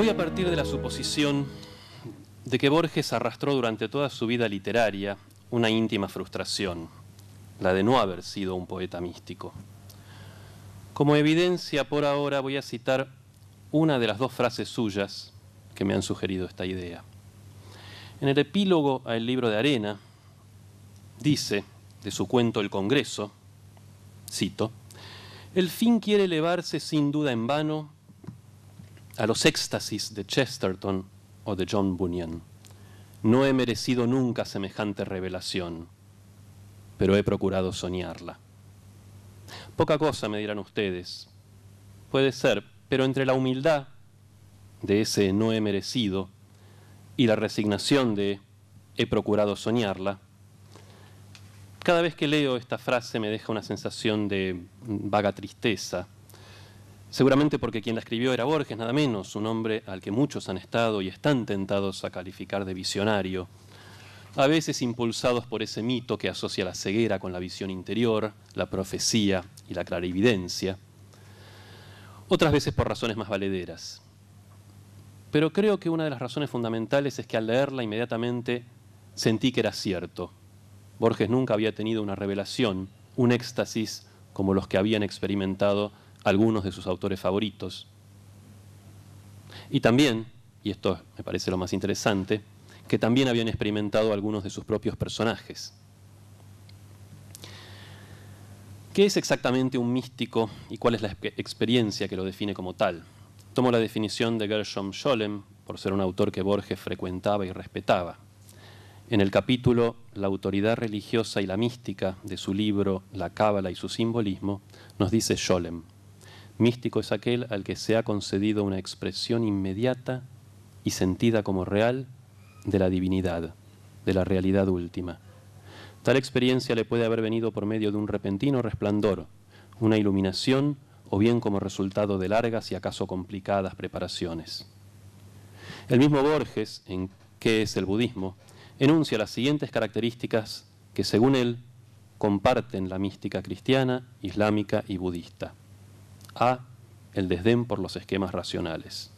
Voy a partir de la suposición de que Borges arrastró durante toda su vida literaria una íntima frustración, la de no haber sido un poeta místico. Como evidencia por ahora voy a citar una de las dos frases suyas que me han sugerido esta idea. En el epílogo al libro de Arena, dice, de su cuento El Congreso, cito, el fin quiere elevarse sin duda en vano a los éxtasis de Chesterton o de John Bunyan. No he merecido nunca semejante revelación, pero he procurado soñarla. Poca cosa me dirán ustedes. Puede ser, pero entre la humildad de ese no he merecido y la resignación de he procurado soñarla, cada vez que leo esta frase me deja una sensación de vaga tristeza Seguramente porque quien la escribió era Borges, nada menos, un hombre al que muchos han estado y están tentados a calificar de visionario, a veces impulsados por ese mito que asocia la ceguera con la visión interior, la profecía y la clarividencia, otras veces por razones más valederas. Pero creo que una de las razones fundamentales es que al leerla inmediatamente sentí que era cierto. Borges nunca había tenido una revelación, un éxtasis como los que habían experimentado algunos de sus autores favoritos. Y también, y esto me parece lo más interesante, que también habían experimentado algunos de sus propios personajes. ¿Qué es exactamente un místico y cuál es la experiencia que lo define como tal? Tomo la definición de Gershom Scholem, por ser un autor que Borges frecuentaba y respetaba. En el capítulo La autoridad religiosa y la mística de su libro La cábala y su simbolismo, nos dice Scholem, Místico es aquel al que se ha concedido una expresión inmediata y sentida como real de la divinidad, de la realidad última. Tal experiencia le puede haber venido por medio de un repentino resplandor, una iluminación o bien como resultado de largas y acaso complicadas preparaciones. El mismo Borges, en ¿Qué es el budismo?, enuncia las siguientes características que, según él, comparten la mística cristiana, islámica y budista. A. El desdén por los esquemas racionales.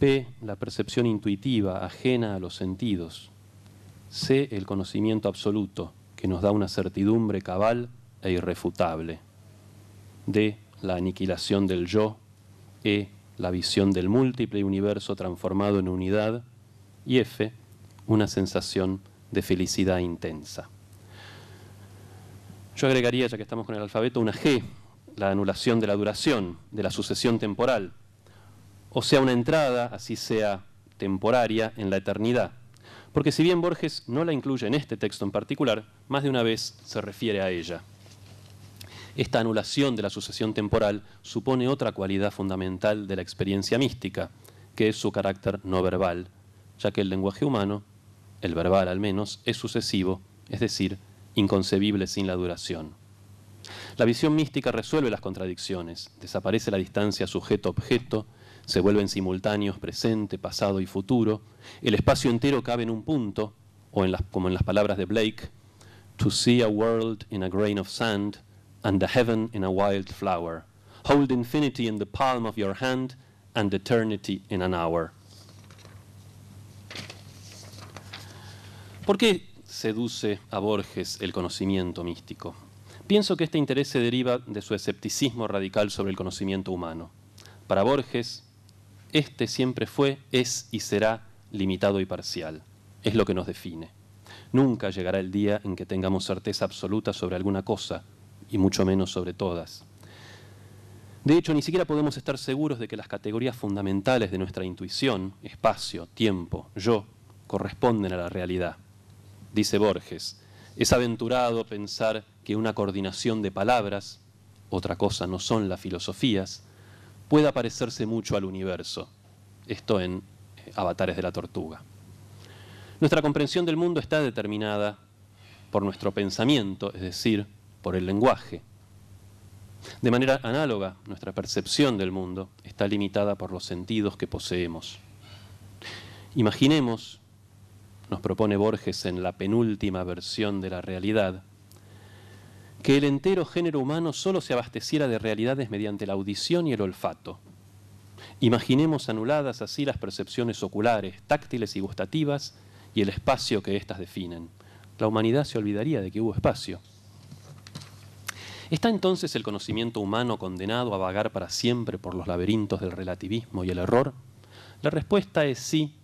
B. La percepción intuitiva, ajena a los sentidos. C. El conocimiento absoluto, que nos da una certidumbre cabal e irrefutable. D. La aniquilación del yo. E. La visión del múltiple universo transformado en unidad. Y F. Una sensación de felicidad intensa. Yo agregaría, ya que estamos con el alfabeto, una G la anulación de la duración, de la sucesión temporal, o sea, una entrada, así sea temporaria, en la eternidad. Porque si bien Borges no la incluye en este texto en particular, más de una vez se refiere a ella. Esta anulación de la sucesión temporal supone otra cualidad fundamental de la experiencia mística, que es su carácter no verbal, ya que el lenguaje humano, el verbal al menos, es sucesivo, es decir, inconcebible sin la duración. La visión mística resuelve las contradicciones, desaparece la distancia sujeto-objeto, se vuelven simultáneos presente, pasado y futuro, el espacio entero cabe en un punto, o en las, como en las palabras de Blake, to see a world in a grain of sand and a heaven in a wild flower. Hold infinity in the palm of your hand and eternity in an hour. ¿Por qué seduce a Borges el conocimiento místico? Pienso que este interés se deriva de su escepticismo radical sobre el conocimiento humano. Para Borges, este siempre fue, es y será limitado y parcial. Es lo que nos define. Nunca llegará el día en que tengamos certeza absoluta sobre alguna cosa, y mucho menos sobre todas. De hecho, ni siquiera podemos estar seguros de que las categorías fundamentales de nuestra intuición, espacio, tiempo, yo, corresponden a la realidad. Dice Borges, es aventurado pensar que una coordinación de palabras, otra cosa no son las filosofías, pueda parecerse mucho al universo. Esto en eh, Avatares de la Tortuga. Nuestra comprensión del mundo está determinada por nuestro pensamiento, es decir, por el lenguaje. De manera análoga, nuestra percepción del mundo está limitada por los sentidos que poseemos. Imaginemos, nos propone Borges en la penúltima versión de la realidad, que el entero género humano solo se abasteciera de realidades mediante la audición y el olfato. Imaginemos anuladas así las percepciones oculares, táctiles y gustativas y el espacio que éstas definen. La humanidad se olvidaría de que hubo espacio. ¿Está entonces el conocimiento humano condenado a vagar para siempre por los laberintos del relativismo y el error? La respuesta es sí,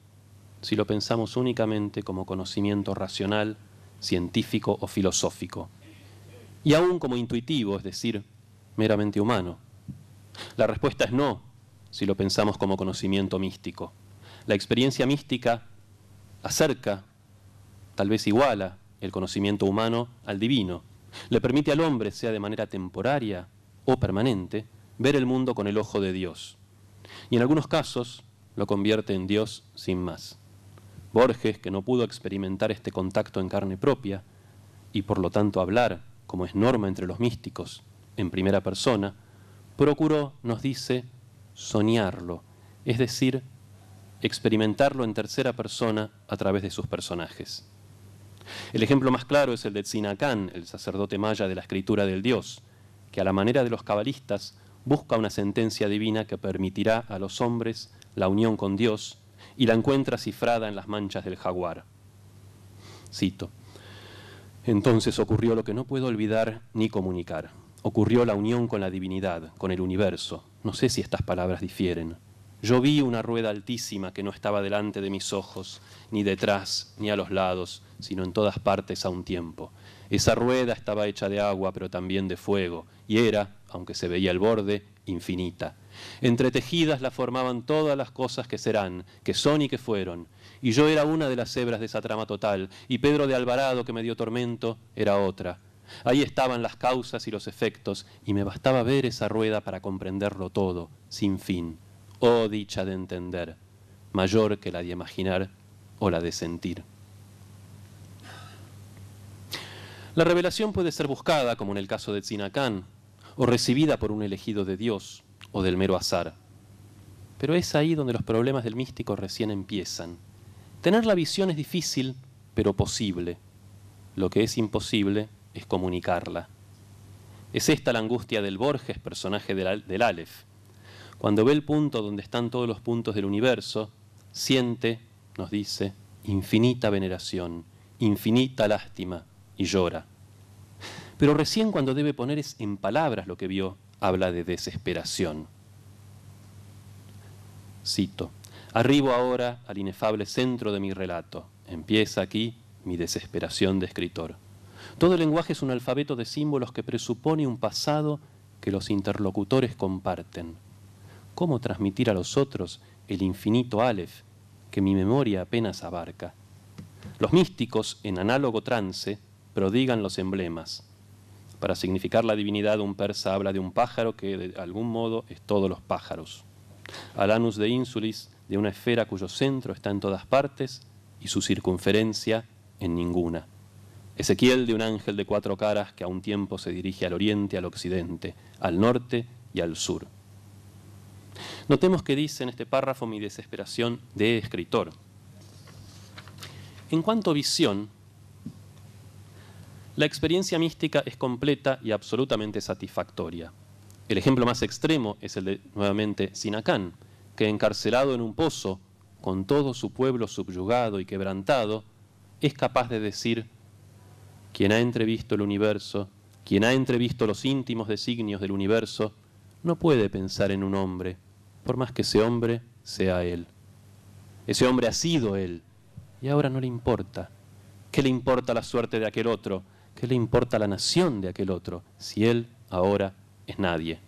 si lo pensamos únicamente como conocimiento racional, científico o filosófico y aún como intuitivo, es decir, meramente humano? La respuesta es no, si lo pensamos como conocimiento místico. La experiencia mística acerca, tal vez iguala, el conocimiento humano al divino. Le permite al hombre, sea de manera temporaria o permanente, ver el mundo con el ojo de Dios. Y en algunos casos lo convierte en Dios sin más. Borges, que no pudo experimentar este contacto en carne propia y por lo tanto hablar como es norma entre los místicos, en primera persona, procuró, nos dice, soñarlo, es decir, experimentarlo en tercera persona a través de sus personajes. El ejemplo más claro es el de Tzinacán, el sacerdote maya de la escritura del Dios, que a la manera de los cabalistas busca una sentencia divina que permitirá a los hombres la unión con Dios y la encuentra cifrada en las manchas del jaguar. Cito, entonces ocurrió lo que no puedo olvidar ni comunicar. Ocurrió la unión con la divinidad, con el universo. No sé si estas palabras difieren. Yo vi una rueda altísima que no estaba delante de mis ojos, ni detrás, ni a los lados, sino en todas partes a un tiempo. Esa rueda estaba hecha de agua, pero también de fuego, y era, aunque se veía el borde, infinita. Entretejidas la formaban todas las cosas que serán, que son y que fueron, y yo era una de las hebras de esa trama total, y Pedro de Alvarado, que me dio tormento, era otra. Ahí estaban las causas y los efectos, y me bastaba ver esa rueda para comprenderlo todo, sin fin. Oh dicha de entender, mayor que la de imaginar o la de sentir. La revelación puede ser buscada, como en el caso de Tzinacán, o recibida por un elegido de Dios o del mero azar. Pero es ahí donde los problemas del místico recién empiezan. Tener la visión es difícil, pero posible. Lo que es imposible es comunicarla. Es esta la angustia del Borges, personaje del, Aleph. Cuando ve el punto donde están todos los puntos del universo, siente, nos dice, infinita veneración, infinita lástima, y llora. Pero recién cuando debe poner en palabras lo que vio, habla de desesperación. Cito. Arribo ahora al inefable centro de mi relato. Empieza aquí mi desesperación de escritor. Todo el lenguaje es un alfabeto de símbolos que presupone un pasado que los interlocutores comparten. ¿Cómo transmitir a los otros el infinito Aleph que mi memoria apenas abarca? Los místicos, en análogo trance, prodigan los emblemas. Para significar la divinidad, un persa habla de un pájaro que de algún modo es todos los pájaros. Alanus de Insulis de una esfera cuyo centro está en todas partes y su circunferencia en ninguna. Ezequiel de un ángel de cuatro caras que a un tiempo se dirige al oriente, al occidente, al norte y al sur. Notemos que dice en este párrafo mi desesperación de escritor. En cuanto a visión, la experiencia mística es completa y absolutamente satisfactoria. El ejemplo más extremo es el de nuevamente Sinacán, que encarcelado en un pozo, con todo su pueblo subyugado y quebrantado, es capaz de decir, quien ha entrevisto el universo, quien ha entrevisto los íntimos designios del universo, no puede pensar en un hombre, por más que ese hombre sea él. Ese hombre ha sido él, y ahora no le importa. ¿Qué le importa la suerte de aquel otro? ¿Qué le importa la nación de aquel otro si él ahora es nadie?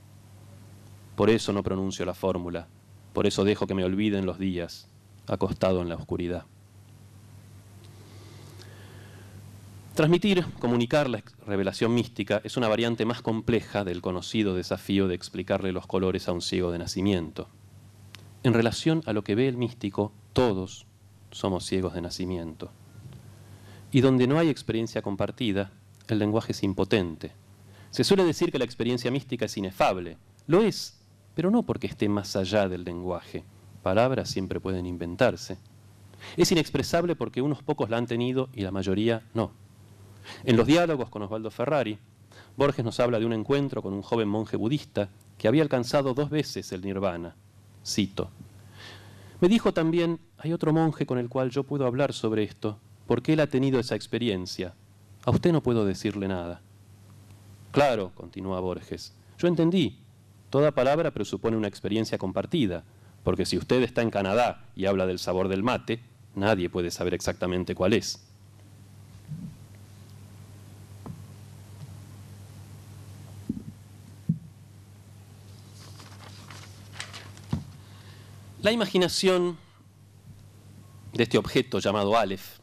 Por eso no pronuncio la fórmula. Por eso dejo que me olviden los días, acostado en la oscuridad. Transmitir, comunicar la revelación mística es una variante más compleja del conocido desafío de explicarle los colores a un ciego de nacimiento. En relación a lo que ve el místico, todos somos ciegos de nacimiento. Y donde no hay experiencia compartida, el lenguaje es impotente. Se suele decir que la experiencia mística es inefable. Lo es, pero no porque esté más allá del lenguaje. Palabras siempre pueden inventarse. Es inexpresable porque unos pocos la han tenido y la mayoría no. En los diálogos con Osvaldo Ferrari, Borges nos habla de un encuentro con un joven monje budista que había alcanzado dos veces el nirvana. Cito. Me dijo también, hay otro monje con el cual yo puedo hablar sobre esto, porque él ha tenido esa experiencia. A usted no puedo decirle nada. Claro, continúa Borges, yo entendí Toda palabra presupone una experiencia compartida, porque si usted está en Canadá y habla del sabor del mate, nadie puede saber exactamente cuál es. La imaginación de este objeto llamado Aleph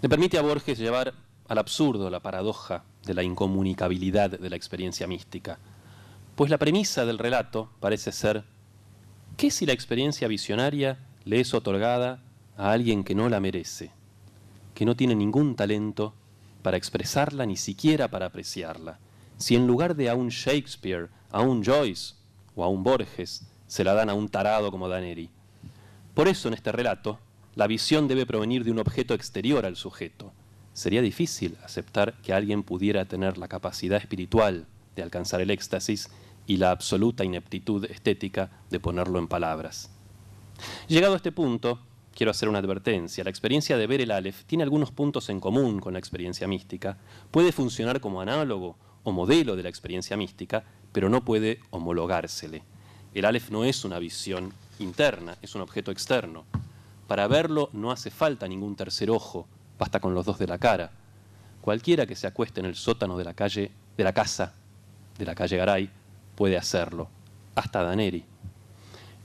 le permite a Borges llevar al absurdo la paradoja de la incomunicabilidad de la experiencia mística. Pues la premisa del relato parece ser, ¿qué si la experiencia visionaria le es otorgada a alguien que no la merece, que no tiene ningún talento para expresarla ni siquiera para apreciarla? Si en lugar de a un Shakespeare, a un Joyce o a un Borges, se la dan a un tarado como Daneri. Por eso en este relato, la visión debe provenir de un objeto exterior al sujeto, sería difícil aceptar que alguien pudiera tener la capacidad espiritual de alcanzar el éxtasis y la absoluta ineptitud estética de ponerlo en palabras. Llegado a este punto, quiero hacer una advertencia. La experiencia de ver el Aleph tiene algunos puntos en común con la experiencia mística, puede funcionar como análogo o modelo de la experiencia mística, pero no puede homologársele. El Aleph no es una visión interna, es un objeto externo. Para verlo no hace falta ningún tercer ojo, basta con los dos de la cara. Cualquiera que se acueste en el sótano de la calle, de la casa, de la calle Garay, puede hacerlo, hasta Daneri.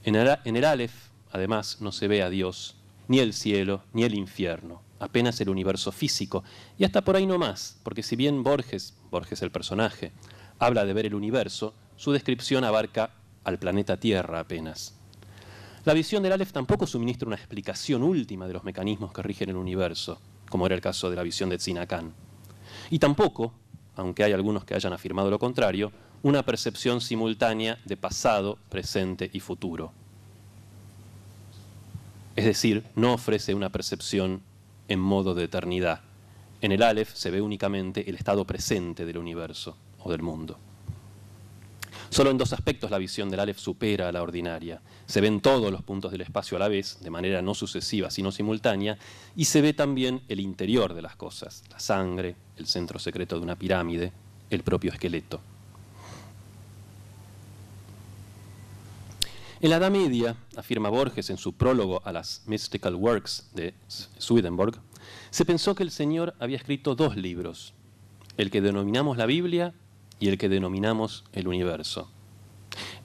En el, en el Aleph, además, no se ve a Dios, ni el cielo, ni el infierno, apenas el universo físico, y hasta por ahí no más, porque si bien Borges, Borges el personaje, habla de ver el universo, su descripción abarca al planeta Tierra apenas. La visión del Aleph tampoco suministra una explicación última de los mecanismos que rigen el universo como era el caso de la visión de Tzinakán, Y tampoco, aunque hay algunos que hayan afirmado lo contrario, una percepción simultánea de pasado, presente y futuro. Es decir, no ofrece una percepción en modo de eternidad. En el Aleph se ve únicamente el estado presente del universo o del mundo. Solo en dos aspectos la visión del Aleph supera a la ordinaria. Se ven todos los puntos del espacio a la vez, de manera no sucesiva, sino simultánea, y se ve también el interior de las cosas, la sangre, el centro secreto de una pirámide, el propio esqueleto. En la Edad Media, afirma Borges en su prólogo a las Mystical Works de Swedenborg, se pensó que el Señor había escrito dos libros, el que denominamos la Biblia y el que denominamos el universo.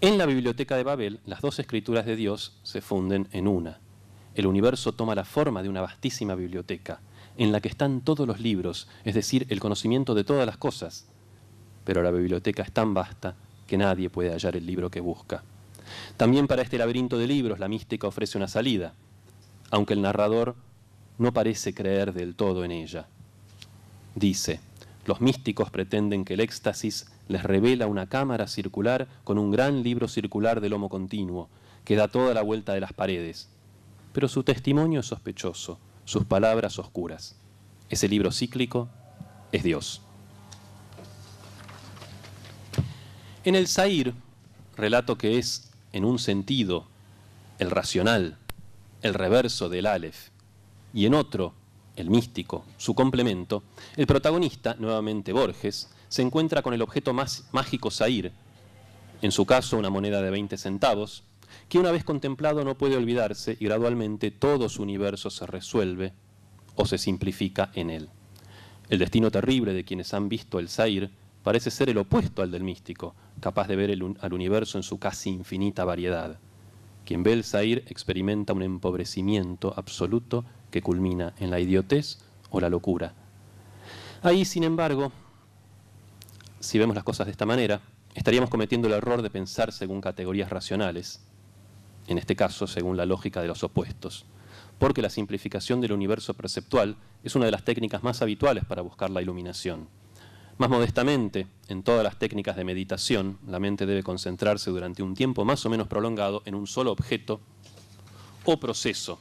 En la biblioteca de Babel, las dos escrituras de Dios se funden en una. El universo toma la forma de una vastísima biblioteca, en la que están todos los libros, es decir, el conocimiento de todas las cosas. Pero la biblioteca es tan vasta que nadie puede hallar el libro que busca. También para este laberinto de libros la mística ofrece una salida, aunque el narrador no parece creer del todo en ella. Dice, los místicos pretenden que el éxtasis les revela una cámara circular con un gran libro circular de lomo continuo, que da toda la vuelta de las paredes. Pero su testimonio es sospechoso, sus palabras oscuras. Ese libro cíclico es Dios. En el Zair, relato que es, en un sentido, el racional, el reverso del Aleph, y en otro, el místico, su complemento, el protagonista, nuevamente Borges, se encuentra con el objeto más mágico Zair, en su caso una moneda de 20 centavos, que una vez contemplado no puede olvidarse y gradualmente todo su universo se resuelve o se simplifica en él. El destino terrible de quienes han visto el Zair parece ser el opuesto al del místico, capaz de ver al universo en su casi infinita variedad. Quien ve el Zair experimenta un empobrecimiento absoluto que culmina en la idiotez o la locura. Ahí, sin embargo, si vemos las cosas de esta manera, estaríamos cometiendo el error de pensar según categorías racionales, en este caso según la lógica de los opuestos, porque la simplificación del universo perceptual es una de las técnicas más habituales para buscar la iluminación. Más modestamente, en todas las técnicas de meditación, la mente debe concentrarse durante un tiempo más o menos prolongado en un solo objeto o proceso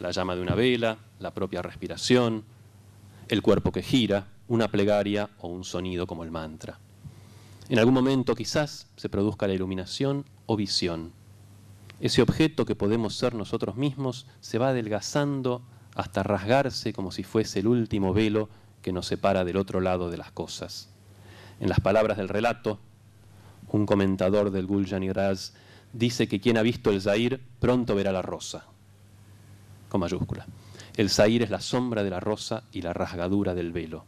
la llama de una vela, la propia respiración, el cuerpo que gira, una plegaria o un sonido como el mantra. En algún momento quizás se produzca la iluminación o visión. Ese objeto que podemos ser nosotros mismos se va adelgazando hasta rasgarse como si fuese el último velo que nos separa del otro lado de las cosas. En las palabras del relato, un comentador del Guljani Raz dice que quien ha visto el Zair pronto verá la rosa con mayúscula. El Zair es la sombra de la rosa y la rasgadura del velo.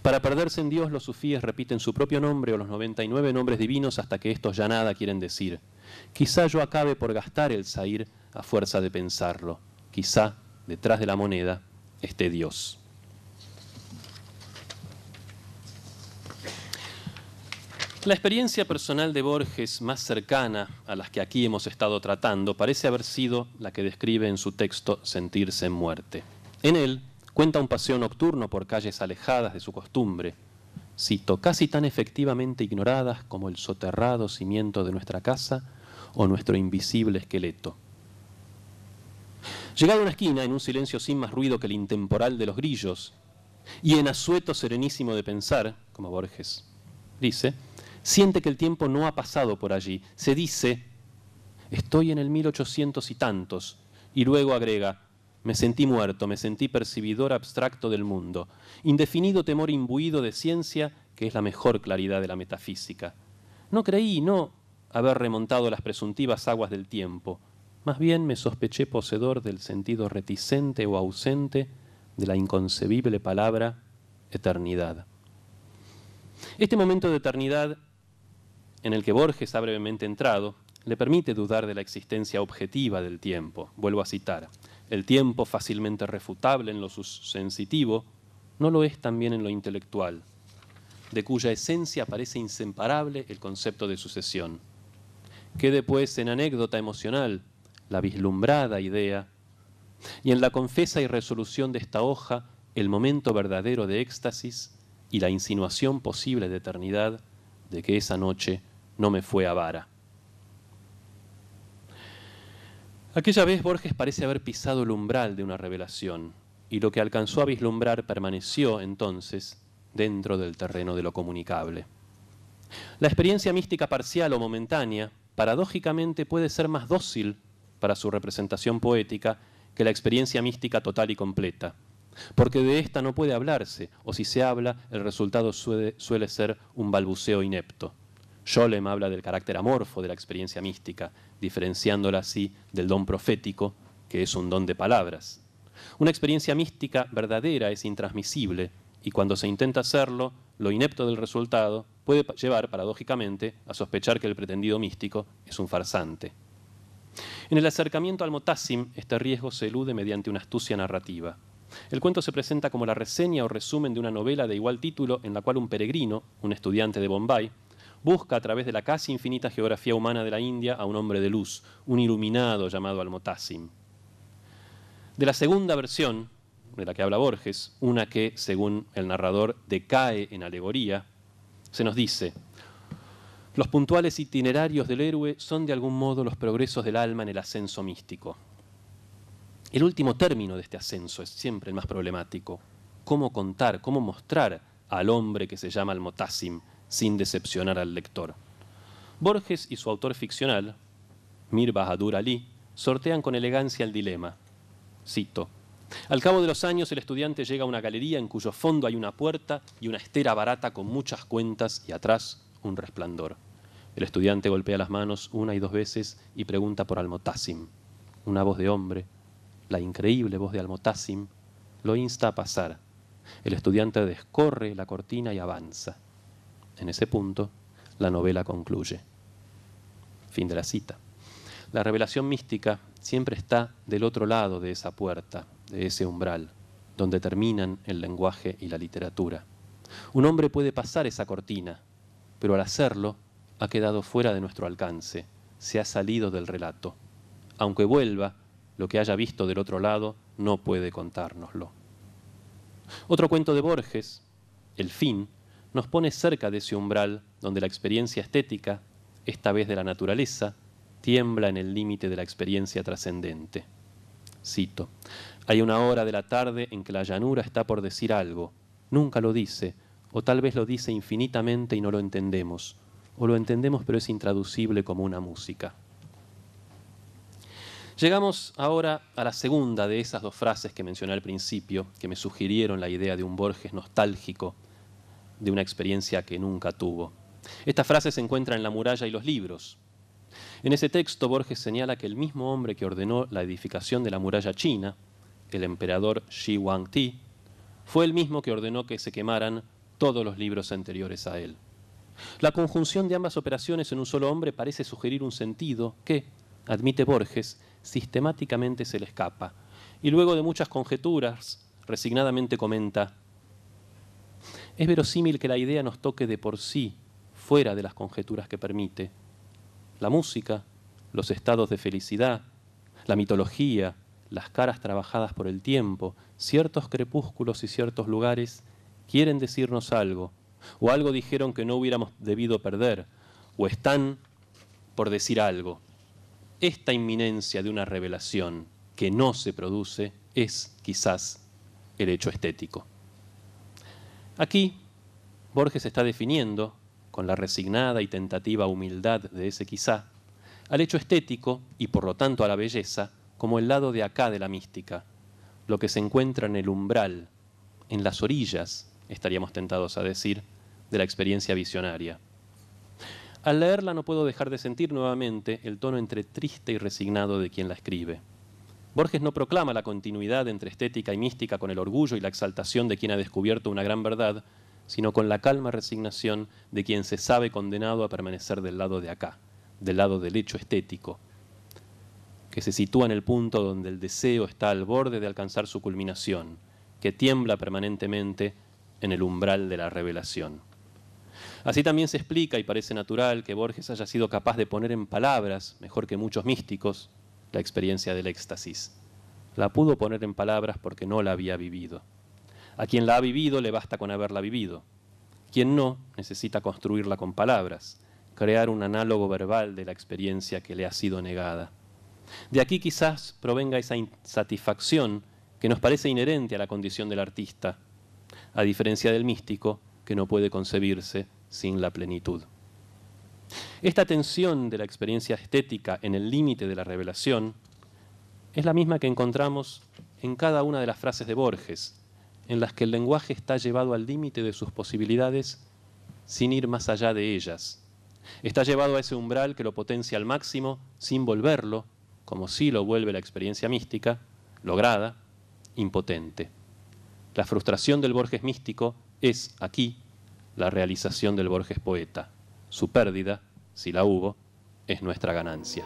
Para perderse en Dios, los sufíes repiten su propio nombre o los 99 nombres divinos hasta que estos ya nada quieren decir. Quizá yo acabe por gastar el Zair a fuerza de pensarlo. Quizá detrás de la moneda esté Dios. La experiencia personal de Borges más cercana a las que aquí hemos estado tratando parece haber sido la que describe en su texto Sentirse en muerte. En él cuenta un paseo nocturno por calles alejadas de su costumbre, cito, casi tan efectivamente ignoradas como el soterrado cimiento de nuestra casa o nuestro invisible esqueleto. Llegado a una esquina, en un silencio sin más ruido que el intemporal de los grillos, y en asueto serenísimo de pensar, como Borges dice, siente que el tiempo no ha pasado por allí. Se dice, estoy en el 1800 y tantos, y luego agrega, me sentí muerto, me sentí percibidor abstracto del mundo, indefinido temor imbuido de ciencia, que es la mejor claridad de la metafísica. No creí, no haber remontado las presuntivas aguas del tiempo, más bien me sospeché poseedor del sentido reticente o ausente de la inconcebible palabra eternidad. Este momento de eternidad en el que Borges ha brevemente entrado, le permite dudar de la existencia objetiva del tiempo. Vuelvo a citar, el tiempo fácilmente refutable en lo sensitivo no lo es también en lo intelectual, de cuya esencia parece inseparable el concepto de sucesión. Quede pues en anécdota emocional la vislumbrada idea y en la confesa y resolución de esta hoja el momento verdadero de éxtasis y la insinuación posible de eternidad de que esa noche no me fue a vara. Aquella vez Borges parece haber pisado el umbral de una revelación, y lo que alcanzó a vislumbrar permaneció entonces dentro del terreno de lo comunicable. La experiencia mística parcial o momentánea, paradójicamente, puede ser más dócil para su representación poética que la experiencia mística total y completa, porque de esta no puede hablarse, o si se habla, el resultado suele ser un balbuceo inepto. Scholem habla del carácter amorfo de la experiencia mística, diferenciándola así del don profético, que es un don de palabras. Una experiencia mística verdadera es intransmisible y cuando se intenta hacerlo, lo inepto del resultado puede llevar, paradójicamente, a sospechar que el pretendido místico es un farsante. En el acercamiento al motassim, este riesgo se elude mediante una astucia narrativa. El cuento se presenta como la reseña o resumen de una novela de igual título en la cual un peregrino, un estudiante de Bombay, busca a través de la casi infinita geografía humana de la India a un hombre de luz, un iluminado llamado Almotasim. De la segunda versión, de la que habla Borges, una que, según el narrador, decae en alegoría, se nos dice, los puntuales itinerarios del héroe son de algún modo los progresos del alma en el ascenso místico. El último término de este ascenso es siempre el más problemático. ¿Cómo contar, cómo mostrar al hombre que se llama Almotasim sin decepcionar al lector. Borges y su autor ficcional, Mir Bahadur Ali, sortean con elegancia el dilema. Cito. Al cabo de los años, el estudiante llega a una galería en cuyo fondo hay una puerta y una estera barata con muchas cuentas y atrás un resplandor. El estudiante golpea las manos una y dos veces y pregunta por Almotassim. Una voz de hombre, la increíble voz de Almotassim, lo insta a pasar. El estudiante descorre la cortina y avanza. En ese punto, la novela concluye. Fin de la cita. La revelación mística siempre está del otro lado de esa puerta, de ese umbral, donde terminan el lenguaje y la literatura. Un hombre puede pasar esa cortina, pero al hacerlo ha quedado fuera de nuestro alcance, se ha salido del relato. Aunque vuelva, lo que haya visto del otro lado no puede contárnoslo. Otro cuento de Borges, El fin, nos pone cerca de ese umbral donde la experiencia estética, esta vez de la naturaleza, tiembla en el límite de la experiencia trascendente. Cito, hay una hora de la tarde en que la llanura está por decir algo, nunca lo dice, o tal vez lo dice infinitamente y no lo entendemos, o lo entendemos pero es intraducible como una música. Llegamos ahora a la segunda de esas dos frases que mencioné al principio, que me sugirieron la idea de un Borges nostálgico, de una experiencia que nunca tuvo. Esta frase se encuentra en La muralla y los libros. En ese texto Borges señala que el mismo hombre que ordenó la edificación de la muralla china, el emperador Shi Ti, fue el mismo que ordenó que se quemaran todos los libros anteriores a él. La conjunción de ambas operaciones en un solo hombre parece sugerir un sentido que, admite Borges, sistemáticamente se le escapa. Y luego de muchas conjeturas, resignadamente comenta, es verosímil que la idea nos toque de por sí, fuera de las conjeturas que permite. La música, los estados de felicidad, la mitología, las caras trabajadas por el tiempo, ciertos crepúsculos y ciertos lugares quieren decirnos algo, o algo dijeron que no hubiéramos debido perder, o están por decir algo. Esta inminencia de una revelación que no se produce es quizás el hecho estético. Aquí Borges está definiendo, con la resignada y tentativa humildad de ese quizá, al hecho estético y por lo tanto a la belleza como el lado de acá de la mística, lo que se encuentra en el umbral, en las orillas, estaríamos tentados a decir, de la experiencia visionaria. Al leerla no puedo dejar de sentir nuevamente el tono entre triste y resignado de quien la escribe. Borges no proclama la continuidad entre estética y mística con el orgullo y la exaltación de quien ha descubierto una gran verdad, sino con la calma resignación de quien se sabe condenado a permanecer del lado de acá, del lado del hecho estético, que se sitúa en el punto donde el deseo está al borde de alcanzar su culminación, que tiembla permanentemente en el umbral de la revelación. Así también se explica y parece natural que Borges haya sido capaz de poner en palabras, mejor que muchos místicos, la experiencia del éxtasis. La pudo poner en palabras porque no la había vivido. A quien la ha vivido le basta con haberla vivido. Quien no necesita construirla con palabras, crear un análogo verbal de la experiencia que le ha sido negada. De aquí quizás provenga esa insatisfacción que nos parece inherente a la condición del artista, a diferencia del místico que no puede concebirse sin la plenitud. Esta tensión de la experiencia estética en el límite de la revelación es la misma que encontramos en cada una de las frases de Borges, en las que el lenguaje está llevado al límite de sus posibilidades sin ir más allá de ellas. Está llevado a ese umbral que lo potencia al máximo sin volverlo, como sí lo vuelve la experiencia mística, lograda, impotente. La frustración del Borges místico es, aquí, la realización del Borges poeta, su pérdida si la hubo, es nuestra ganancia.